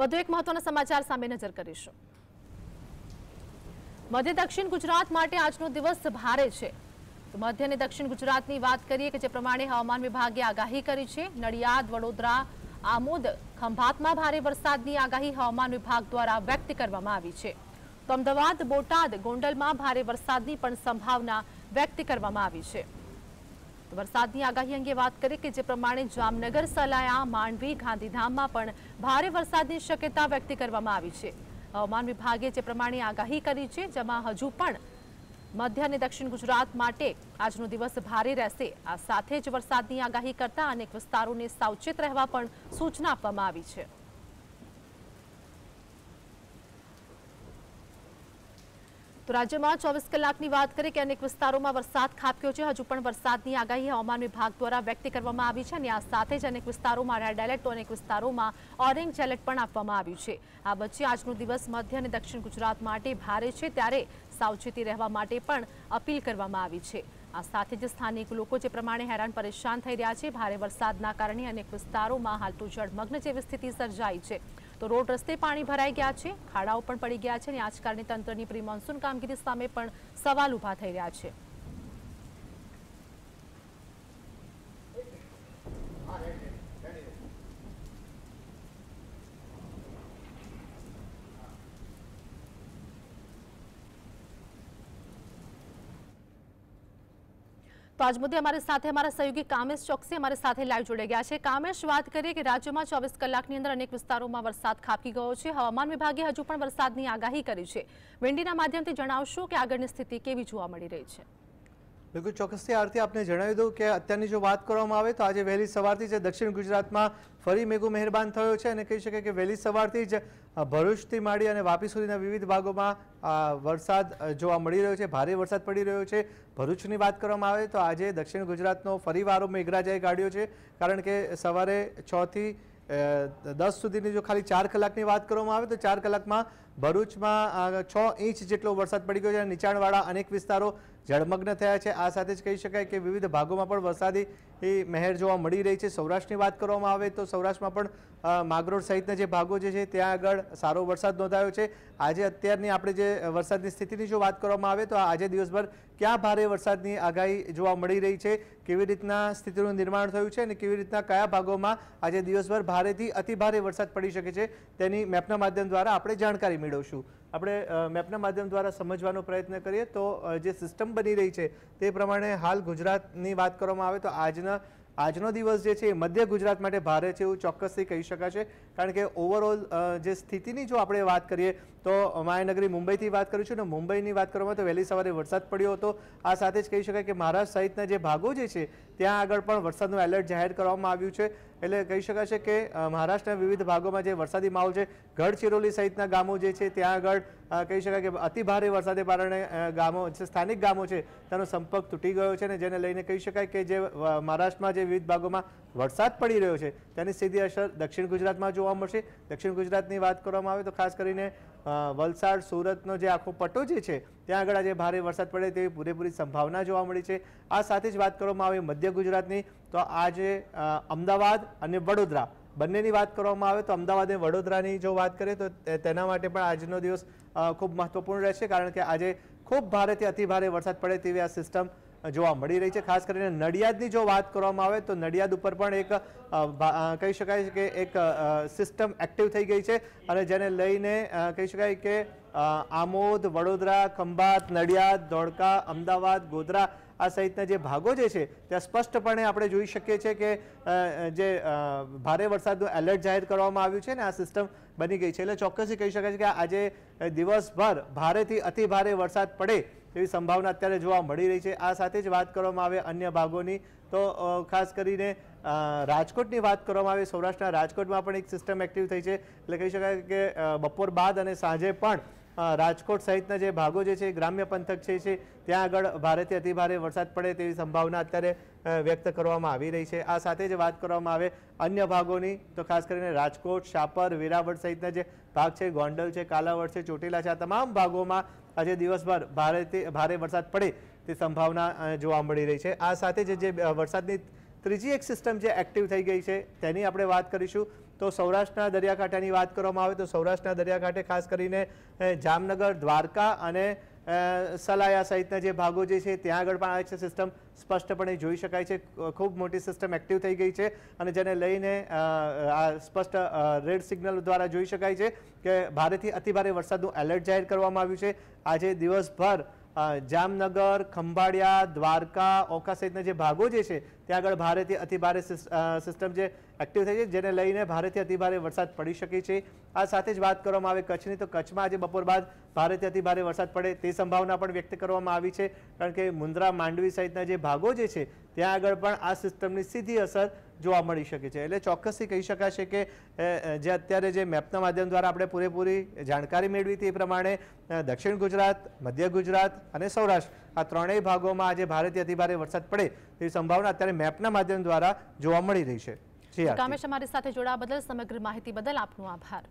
વધુ એક મહત્વના સમાચાર સામે નજર કરીશું મધ્ય દક્ષિણ ગુજરાત માટે આજનો દિવસ ભારે છે તો મધ્ય અને દક્ષિણ ગુજરાતની વાત કરીએ કે જે પ્રમાણે હવામાન વિભાગે આગાહી કરી છે નડિયાદ વડોદરા આમોદ ખંભાતમાં ભારે વરસાદની આગાહી હવામાન વિભાગ દ્વારા વ્યક્ત કરવામાં આવી છે તો અમદાવાદ બોટાદ ગોંડલમાં ભારે વરસાદની પણ સંભાવના વ્યક્ત કરવામાં આવી છે તો વરસાદની આગાહી અંગે વાત કરીએ કે જે પ્રમાણે જામનગર સલાયા માંડવી ગાંધીધામમાં પણ ભારે વરસાદની શક્યતા વ્યક્ત કરવામાં આવી છે હવામાન વિભાગે જે પ્રમાણે આગાહી કરી છે જેમાં હજુ પણ મધ્ય અને દક્ષિણ ગુજરાત માટે આજનો દિવસ ભારે રહેશે આ સાથે જ વરસાદની આગાહી કરતા અનેક વિસ્તારોને સાવચેત રહેવા પણ સૂચના આપવામાં આવી છે ગુજરાતમાં 24 કલાકની વાત કરે કે અનેક વિસ્તારોમાં વરસાદ ખાપ્યો છે હજુ પણ વરસાદની આગાહી હવામાન વિભાગ દ્વારા વ્યક્ત કરવામાં આવી છે અને આ સાથે જ અનેક વિસ્તારોમાં ડાયલેટ અનેક વિસ્તારોમાં ઓરેન્જ ચેલેટ પણ આવવામાં આવી છે આ બચ્ચે આજનો દિવસ મધ્ય અને દક્ષિણ ગુજરાત માટે ભારે છે ત્યારે સાવચેતી રહેવા માટે પણ અપીલ કરવામાં આવી છે આ સાથે જ સ્થાનિક લોકો જે પ્રમાણે હેરાન પરેશાન થઈ રહ્યા છે ભારે વરસાદના કારણે અનેક વિસ્તારોમાં હાલ તુ જળ મગ્ન જેવી સ્થિતિ સર્જાઈ છે તો રોડ રસ્તે પાણી ભરાઈ ગયા છે ખાડાઓ પણ પડી ગયા છે અને આજકાલની તંત્રની પ્રી મોન્સૂન કામગીરી સામે પણ સવાલ ઊભા થઈ રહ્યા છે તો આજ મુદ્દે અમારી સાથે અમારા સહયોગી કામેશ ચોકસી અમારે સાથે લાઈવ જોડાઈ ગયા છે કામેશ વાત કરીએ કે રાજ્યમાં ચોવીસ કલાકની અંદર અનેક વિસ્તારોમાં વરસાદ ખાબકી ગયો છે હવામાન વિભાગે હજુ પણ વરસાદની આગાહી કરી છે વેન્ડીના માધ્યમથી જણાવશો કે આગળની સ્થિતિ કેવી જોવા મળી રહી છે બિલકુલ ચોક્કસથી આરતી આપને જણાવી દઉં કે અત્યારની જો વાત કરવામાં આવે તો આજે વહેલી સવારથી જે દક્ષિણ ગુજરાતમાં ફરી મેઘું મહેરબાન થયો છે અને કહી શકાય કે વહેલી સવારથી જ ભરૂચથી માંડી અને વાપી સુધીના વિવિધ ભાગોમાં વરસાદ જોવા મળી રહ્યો છે ભારે વરસાદ પડી રહ્યો છે ભરૂચની વાત કરવામાં આવે તો આજે દક્ષિણ ગુજરાતનો ફરી વારો મેઘરાજાએ કાઢ્યો છે કારણ કે સવારે છથી દસ સુધીની જો ખાલી ચાર કલાકની વાત કરવામાં આવે તો ચાર કલાકમાં ભરૂચમાં છ ઇંચ જેટલો વરસાદ પડી ગયો છે અને નીચાણવાળા અનેક વિસ્તારો જળમગ્ન થયા છે આ સાથે જ કહી શકાય કે વિવિધ ભાગોમાં પણ વરસાદી મહેર જોવા મળી રહી છે સૌરાષ્ટ્રની વાત કરવામાં આવે તો સૌરાષ્ટ્રમાં પણ માગરોળ સહિતના જે ભાગો જે છે ત્યાં આગળ સારો વરસાદ નોંધાયો છે આજે અત્યારની આપણે જે વરસાદની સ્થિતિની જો વાત કરવામાં આવે તો આજે દિવસભર ક્યાં ભારે વરસાદની આગાહી જોવા મળી રહી છે કેવી રીતના સ્થિતિનું નિર્માણ થયું છે અને કેવી રીતના કયા ભાગોમાં આજે દિવસભર ભારેથી અતિભારે વરસાદ પડી શકે છે તેની મેપના માધ્યમ દ્વારા આપણે જાણકારી મેળવશું આપણે મેપના માધ્યમ દ્વારા સમજવાનો પ્રયત્ન કરીએ તો જે સિસ્ટમ બની રહી છે તે પ્રમાણે હાલ ગુજરાતની વાત કરવામાં આવે તો આજના આજનો દિવસ જે છે એ મધ્ય ગુજરાત માટે ભારે છે એવું ચોક્કસથી કહી શકાશે કારણ કે ઓવરઓલ જે સ્થિતિની જો આપણે વાત કરીએ તો માયાનગરી મુંબઈથી વાત કરું છું અને મુંબઈની વાત કરવામાં તો વહેલી સવારે વરસાદ પડ્યો હતો આ સાથે જ કહી શકાય કે મહારાષ્ટ્ર સહિતના જે ભાગો જે છે ત્યાં આગળ પણ વરસાદનું એલર્ટ જાહેર કરવામાં આવ્યું છે એટલે કહી શકાશે કે મહારાષ્ટ્રના વિવિધ ભાગોમાં જે વરસાદી માહોલ છે ગઢચિરોલી સહિતના ગામો જે છે ત્યાં આગળ કહી શકાય કે અતિભારે વરસાદને કારણે ગામો સ્થાનિક ગામો છે તેનો સંપર્ક તૂટી ગયો છે અને જેને લઈને કહી શકાય કે જે મહારાષ્ટ્રમાં જે વિવિધ ભાગોમાં વરસાદ પડી રહ્યો છે તેની સીધી અસર દક્ષિણ ગુજરાતમાં જોવા મળશે દક્ષિણ ગુજરાતની વાત કરવામાં આવે તો ખાસ કરીને વલસાડ સુરતનો જે આખો પટ્ટો જે છે ત્યાં આગળ આજે ભારે વરસાદ પડે તેવી પૂરેપૂરી સંભાવના જોવા મળી છે આ સાથે જ વાત કરવામાં આવે મધ્ય ગુજરાતની તો આજે અમદાવાદ અને વડોદરા બંનેની વાત કરવામાં આવે તો અમદાવાદ અને વડોદરાની જો વાત કરીએ તો તેના માટે પણ આજનો દિવસ ખૂબ મહત્વપૂર્ણ રહેશે કારણ કે આજે ખૂબ ભારેથી અતિભારે વરસાદ પડે તેવી આ સિસ્ટમ જોવા મળી રહી છે ખાસ કરીને નડિયાદની જો વાત કરવામાં આવે તો નડિયાદ ઉપર પણ એક કહી શકાય કે એક સિસ્ટમ એક્ટિવ થઈ ગઈ છે અને જેને લઈને કહી શકાય કે આમોદ વડોદરા ખંભાત નડિયાદ ધોળકા અમદાવાદ ગોધરા આ સહિતના જે ભાગો જે છે ત્યાં સ્પષ્ટપણે આપણે જોઈ શકીએ છીએ કે જે ભારે વરસાદનું એલર્ટ જાહેર કરવામાં આવ્યું છે ને આ સિસ્ટમ બની ગઈ છે એટલે ચોક્કસથી કહી શકાય છે કે આજે દિવસભર ભારેથી અતિ ભારે વરસાદ પડે એવી સંભાવના અત્યારે જોવા મળી રહી છે આ સાથે જ વાત કરવામાં આવે અન્ય ભાગોની તો ખાસ કરીને રાજકોટની વાત કરવામાં આવે સૌરાષ્ટ્રના રાજકોટમાં પણ એક સિસ્ટમ એક્ટિવ થઈ છે એટલે કહી શકાય કે બપોર બાદ અને સાંજે પણ રાજકોટ સહિતના જે ભાગો જે છે ગ્રામ્ય પંથક છે છે ત્યાં આગળ ભારેથી અતિભારે વરસાદ પડે તેવી સંભાવના અત્યારે વ્યક્ત કરવામાં આવી રહી છે આ સાથે જ વાત કરવામાં આવે અન્ય ભાગોની તો ખાસ કરીને રાજકોટ શાપર વેરાવળ સહિતના જે ભાગ છે ગોંડલ છે કાલાવડ છે ચોટીલા છે આ તમામ ભાગોમાં આજે દિવસભર ભારે ભારે વરસાદ પડે તે સંભાવના જોવા મળી રહી છે આ સાથે જે જે વરસાદની ત્રીજી એક સિસ્ટમ જે એક્ટિવ થઈ ગઈ છે તેની આપણે વાત કરીશું તો સૌરાષ્ટ્રના દરિયાકાંઠાની વાત કરવામાં આવે તો સૌરાષ્ટ્રના દરિયાકાંઠે ખાસ કરીને જામનગર દ્વારકા અને સલાયા સહિતના જે ભાગો જે છે ત્યાં આગળ પણ આવે છે સિસ્ટમ સ્પષ્ટપણે જોઈ શકાય છે ખૂબ મોટી સિસ્ટમ એક્ટિવ થઈ ગઈ છે અને જેને લઈને આ સ્પષ્ટ રેડ સિગ્નલ દ્વારા જોઈ શકાય છે કે ભારેથી અતિભારે વરસાદનું એલર્ટ જાહેર કરવામાં આવ્યું છે આજે દિવસભર જામનગર ખંભાળિયા દ્વારકા ઓખા સહિતના જે ભાગો જે છે ત્યાં આગળ ભારેથી અતિભારે સિસ્ટમ જે એક્ટિવ થઈ છે જેને લઈને ભારેથી અતિભારે વરસાદ પડી શકે છે આ સાથે જ વાત કરવામાં આવે કચ્છની તો કચ્છમાં આજે બપોર બાદ ભારેથી અતિભારે વરસાદ પડે તે સંભાવના પણ વ્યક્ત કરવામાં આવી છે કારણ કે મુન્દ્રા માંડવી સહિતના જે ભાગો જે છે ત્યાં આગળ પણ આ સિસ્ટમની સીધી અસર જોવા મળી શકે છે એટલે ચોક્કસથી કહી શકાશે કે જે અત્યારે જે મેપના માધ્યમ દ્વારા આપણે પૂરેપૂરી જાણકારી મેળવી તે પ્રમાણે દક્ષિણ ગુજરાત મધ્ય ગુજરાત અને સૌરાષ્ટ્ર આ ત્રણેય ભાગોમાં આજે ભારેથી અતિભારે વરસાદ પડે તેવી સંભાવના અત્યારે મેપના માધ્યમ દ્વારા જોવા મળી રહી છે કામેશ અમારી સાથે જોડાવા બદલ સમગ્ર માહિતી બદલ આપનો આભાર